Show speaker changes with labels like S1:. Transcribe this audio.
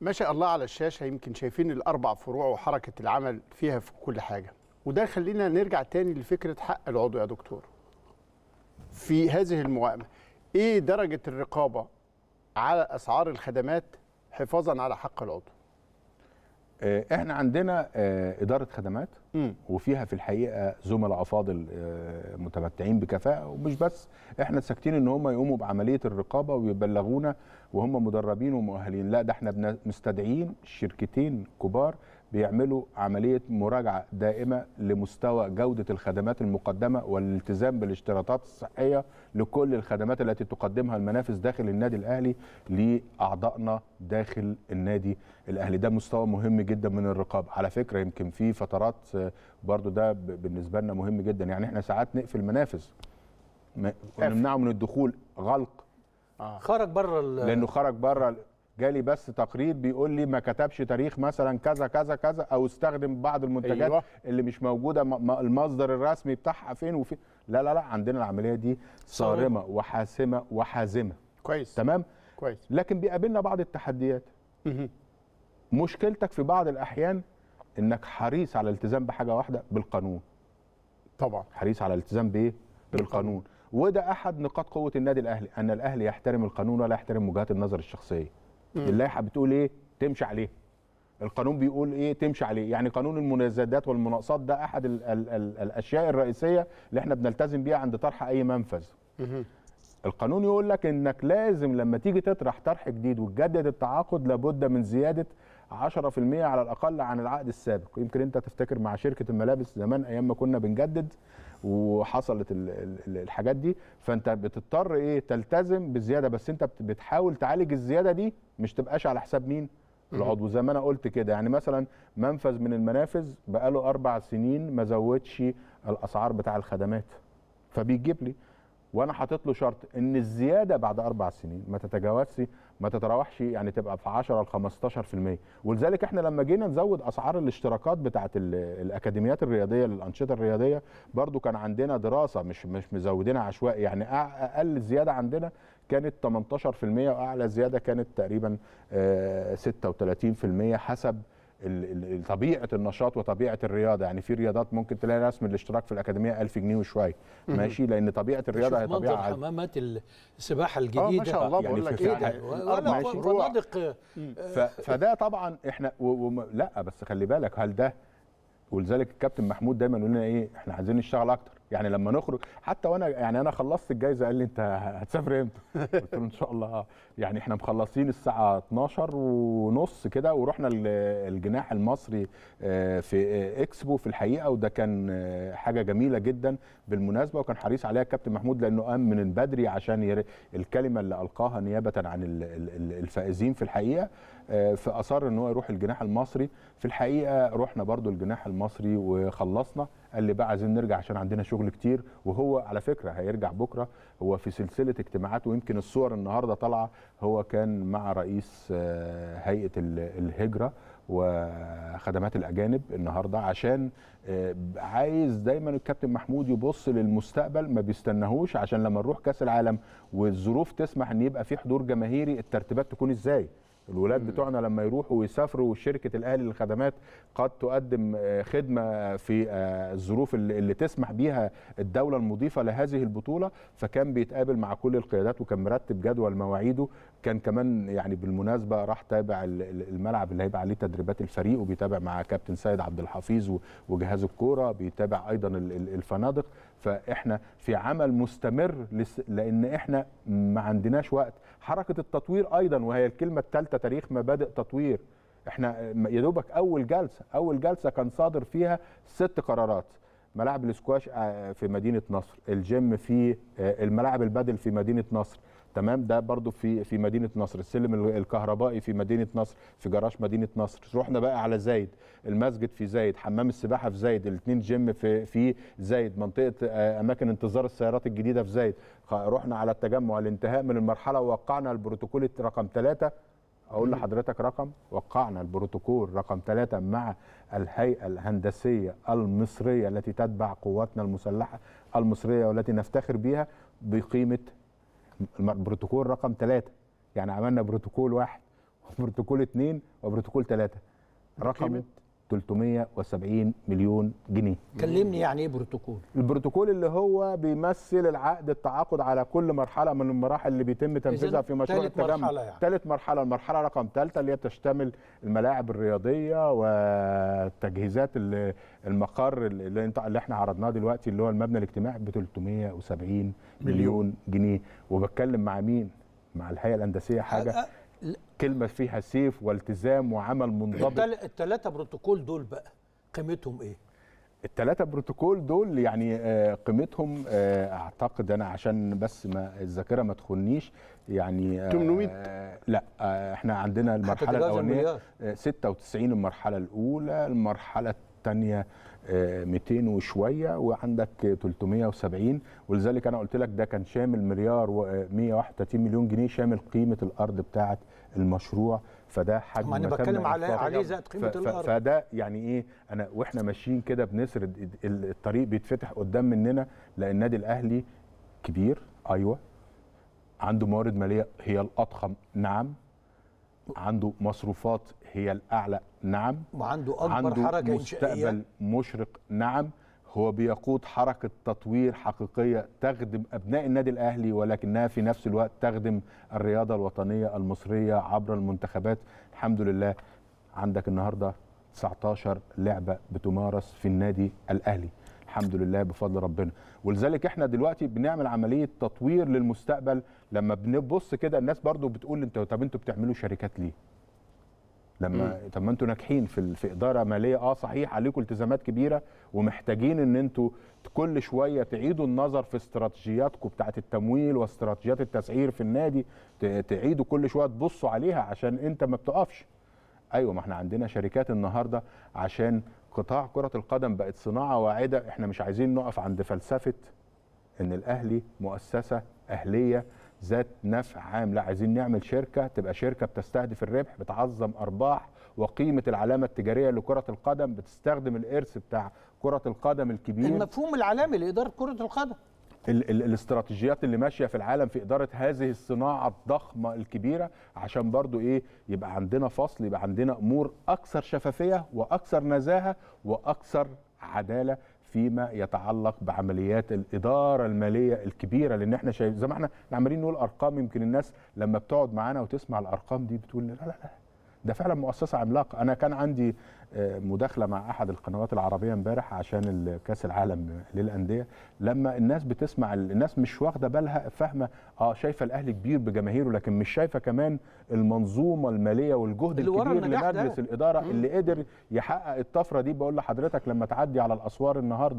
S1: ما شاء الله على الشاشه يمكن شايفين الاربع فروع وحركه العمل فيها في كل حاجه وده خلينا نرجع تاني لفكره حق العضو يا دكتور في هذه الموائمه ايه درجه الرقابه على اسعار الخدمات حفاظا على حق العضو آه، احنا عندنا آه، اداره خدمات وفيها في الحقيقه زملاء افاضل آه، متمتعين بكفاءه ومش بس احنا ساكتين ان هم يقوموا بعمليه الرقابه ويبلغونا وهم مدربين ومؤهلين لا ده احنا مستدعين شركتين كبار بيعملوا عمليه مراجعه دائمه لمستوى جوده الخدمات المقدمه والالتزام بالاشتراطات الصحيه لكل الخدمات التي تقدمها المنافس داخل النادي الاهلي لاعضائنا داخل النادي الاهلي ده مستوى مهم جدا من الرقابه على فكره يمكن في فترات آه، برضو ده بالنسبه لنا مهم جدا يعني احنا ساعات نقفل منافس ونمنعه من الدخول غلق آه. خرج بره لانه خرج بره جالي بس تقرير بيقول لي ما كتبش تاريخ مثلا كذا كذا كذا او استخدم بعض المنتجات أيوة. اللي مش موجوده المصدر الرسمي بتاعها فين وفين لا لا لا عندنا العمليه دي صارمه وحاسمه وحازمه كويس تمام كويس لكن بيقابلنا بعض التحديات مشكلتك في بعض الاحيان انك حريص على الالتزام بحاجه واحده بالقانون طبعا حريص على الالتزام بايه بالقانون وده احد نقاط قوه النادي الاهلي ان الاهلي يحترم القانون ولا يحترم وجهات النظر الشخصيه اللائحه بتقول ايه تمشي عليه القانون بيقول ايه تمشي عليه يعني قانون المنازدات والمناقصات ده احد الـ الـ الـ الاشياء الرئيسيه اللي احنا بنلتزم بيها عند طرح اي منفذ القانون يقول لك انك لازم لما تيجي تطرح طرح جديد وتجدد التعاقد لابد من زياده 10% على الاقل عن العقد السابق يمكن انت تفتكر مع شركه الملابس زمان ايام ما كنا بنجدد وحصلت الحاجات دي فانت بتضطر ايه تلتزم بالزياده بس انت بتحاول تعالج الزياده دي مش تبقاش على حساب مين العضو زي ما انا قلت كده يعني مثلا منفذ من المنافذ بقاله اربع سنين ما زودش الاسعار بتاع الخدمات فبيجيب لي وانا حاطط له شرط ان الزياده بعد اربع سنين ما تتجاوزش ما تتراوحش يعني تبقى في 10 ل 15% ولذلك احنا لما جينا نزود اسعار الاشتراكات بتاعه الاكاديميات الرياضيه للانشطه الرياضيه برضو كان عندنا دراسه مش مش مزودينها عشوائي يعني اقل زياده عندنا كانت 18% واعلى زياده كانت تقريبا 36% آه، حسب طبيعه النشاط وطبيعه الرياضه يعني في رياضات ممكن تلاقي رسم الاشتراك في الاكاديميه 1000 جنيه وشويه ماشي لان طبيعه الرياضه هي طبيعه منظر حمامات السباحه الجديده ما شاء الله يعني بقول لك ايه فنادق آه. فده طبعا احنا لا بس خلي بالك هل ده ولذلك الكابتن محمود دايما يقول لنا ايه احنا عايزين نشتغل اكتر يعني لما نخرج حتى وانا يعني انا خلصت الجايزه قال لي انت هتسافر امتى؟ قلت له ان شاء الله يعني احنا مخلصين الساعه 12 ونص كده ورحنا الجناح المصري آه، في اكسبو في الحقيقه وده كان آه، حاجه جميله جدا بالمناسبه وكان حريص عليها الكابتن محمود لانه قام من بدري عشان الكلمه اللي القاها نيابه عن الفائزين في الحقيقه آه، فاصر ان هو يروح الجناح المصري في الحقيقه رحنا برضو الجناح المصري وخلصنا قال لي بقى عايزين نرجع عشان عندنا شغل كتير وهو على فكره هيرجع بكره هو في سلسله اجتماعات ويمكن الصور النهارده طالعه هو كان مع رئيس آه، هيئه الهجره وخدمات الاجانب النهارده عشان آه، عايز دايما الكابتن محمود يبص للمستقبل ما بيستناهوش عشان لما نروح كاس العالم والظروف تسمح ان يبقى في حضور جماهيري الترتيبات تكون ازاي الولاد بتوعنا لما يروحوا ويسافروا شركه الاهلي للخدمات قد تقدم خدمه في آه، الظروف اللي تسمح بيها الدوله المضيفه لهذه البطوله فكان بيتقابل مع كل القيادات وكان مرتب جدول مواعيده كان كمان يعني بالمناسبه راح تابع الملعب اللي هيبقى عليه تدريبات الفريق وبيتابع مع كابتن سيد عبد الحفيظ وجهاز الكوره بيتابع ايضا الفنادق فاحنا في عمل مستمر لان احنا ما عندناش وقت حركه التطوير ايضا وهي الكلمه الثالثه تاريخ مبادئ تطوير احنا يا دوبك اول جلسه اول جلسه كان صادر فيها ست قرارات ملاعب الاسكواش آه، في مدينه نصر الجيم في آه، الملاعب البدل في مدينه نصر تمام ده برضو في في مدينه نصر السلم الكهربائي في مدينه نصر في جراج مدينه نصر رحنا بقى على زايد المسجد في زايد حمام السباحه في زايد الاثنين جيم في في زايد منطقه آه، اماكن انتظار السيارات الجديده في زايد رحنا على التجمع الانتهاء من المرحله ووقعنا البروتوكول رقم ثلاثة اقول لحضرتك رقم وقعنا البروتوكول رقم ثلاثة مع الهيئه الهندسيه المصريه التي تتبع قواتنا المسلحه المصريه والتي نفتخر بها بقيمه البروتوكول رقم ثلاثة يعني عملنا بروتوكول واحد وبروتوكول اثنين وبروتوكول ثلاثة رقم 370 مليون جنيه كلمني يعني ايه بروتوكول البروتوكول اللي هو بيمثل العقد التعاقد على كل مرحله من المراحل اللي بيتم تنفيذها في مشروع تالت التجمع مرحلة يعني. مرحله المرحله رقم ثالثه اللي هي تشتمل الملاعب الرياضيه والتجهيزات المقر اللي انت اللي احنا عرضناه دلوقتي اللي هو المبنى الاجتماعي ب 370 مليون, مليون جنيه وبتكلم مع مين مع الهيئه الهندسيه حاجه كلمه فيها سيف والتزام وعمل منضبط التلاتة بروتوكول دول بقى قيمتهم ايه التلاتة بروتوكول دول يعني آه، قيمتهم آه، اعتقد انا عشان بس ما الذاكره ما تخنيش يعني 800 آه، لا احنا عندنا المرحله الاولانيه 96 المرحله الاولى المرحله الثانيه 200 آه، وشويه وعندك 370 ولذلك انا قلت لك ده كان شامل مليار و131 آه، مليون جنيه شامل قيمه الارض بتاعه المشروع فده حجم انا بتكلم على عليه زائد قيمه الارض فده يعني ايه انا واحنا ماشيين كده بنسرد الطريق بيتفتح قدام مننا لان النادي الاهلي كبير ايوه عنده موارد ماليه هي الاضخم نعم عنده مصروفات هي الاعلى نعم وعنده أكبر عنده حركة مستقبل إنشائية. مشرق نعم هو بيقود حركة تطوير حقيقية تخدم أبناء النادي الأهلي ولكنها في نفس الوقت تخدم الرياضة الوطنية المصرية عبر المنتخبات الحمد لله عندك النهاردة 19 لعبة بتمارس في النادي الأهلي الحمد لله بفضل ربنا ولذلك احنا دلوقتي بنعمل عمليه تطوير للمستقبل لما بنبص كده الناس برضو بتقول انتوا طب انتوا بتعملوا شركات ليه لما طب ما انتوا ناجحين في في اداره ماليه اه صحيح عليكم التزامات كبيره ومحتاجين ان انتوا كل شويه تعيدوا النظر في استراتيجياتكم بتاعه التمويل واستراتيجيات التسعير في النادي تعيدوا كل شويه تبصوا عليها عشان انت ما بتقفش ايوه ما احنا عندنا شركات النهارده عشان قطاع كره القدم بقت صناعه واعده احنا مش عايزين نقف عند فلسفه ان الاهلي مؤسسه اهليه ذات نفع عام لا عايزين نعمل شركه تبقى شركه بتستهدف الربح بتعظم ارباح وقيمه العلامه التجاريه لكره القدم بتستخدم الارث بتاع كره القدم الكبير المفهوم العالمي لاداره كره القدم ال ال الاستراتيجيات اللي ماشيه في العالم في اداره هذه الصناعه الضخمه الكبيره عشان برضو ايه يبقى عندنا فصل يبقى عندنا امور اكثر شفافيه واكثر نزاهه واكثر عداله فيما يتعلق بعمليات الاداره الماليه الكبيره لان احنا شايف زي ما احنا عمالين نقول ارقام يمكن الناس لما بتقعد معانا وتسمع الارقام دي بتقول لا لا لا ده فعلا مؤسسه عملاقه انا كان عندي آه، مداخله مع احد القنوات العربيه امبارح عشان كاس العالم للانديه لما الناس بتسمع الناس مش واخده بالها فاهمه اه شايفه الاهلي كبير بجماهيره لكن مش شايفه كمان المنظومه الماليه والجهد اللي الكبير لمجلس الاداره اللي قدر يحقق الطفره دي بقول لحضرتك لما تعدي على الاسوار النهارده